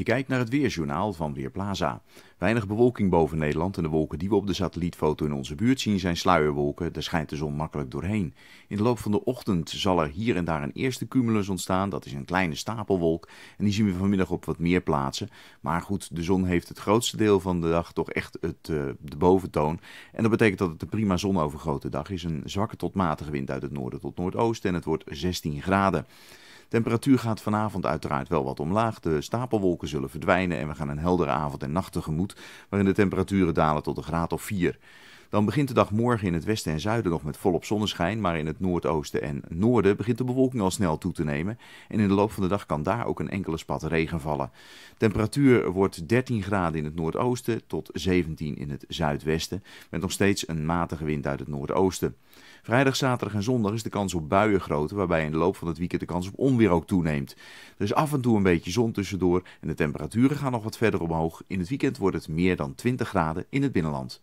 Je kijkt naar het weerjournaal van Weerplaza. Weinig bewolking boven Nederland en de wolken die we op de satellietfoto in onze buurt zien zijn sluierwolken. Daar schijnt de zon makkelijk doorheen. In de loop van de ochtend zal er hier en daar een eerste cumulus ontstaan. Dat is een kleine stapelwolk en die zien we vanmiddag op wat meer plaatsen. Maar goed, de zon heeft het grootste deel van de dag toch echt het, eh, de boventoon. En dat betekent dat het een prima zonovergrote dag is. Een zwakke tot matige wind uit het noorden tot noordoosten en het wordt 16 graden. Temperatuur gaat vanavond uiteraard wel wat omlaag. De stapelwolken zullen verdwijnen en we gaan een heldere avond en nacht tegemoet, waarin de temperaturen dalen tot een graad of 4. Dan begint de dag morgen in het westen en zuiden nog met volop zonneschijn, maar in het noordoosten en noorden begint de bewolking al snel toe te nemen. En in de loop van de dag kan daar ook een enkele spat regen vallen. Temperatuur wordt 13 graden in het noordoosten tot 17 in het zuidwesten, met nog steeds een matige wind uit het noordoosten. Vrijdag, zaterdag en zondag is de kans op buien groter, waarbij in de loop van het weekend de kans op onweer ook toeneemt. Er is af en toe een beetje zon tussendoor en de temperaturen gaan nog wat verder omhoog. In het weekend wordt het meer dan 20 graden in het binnenland.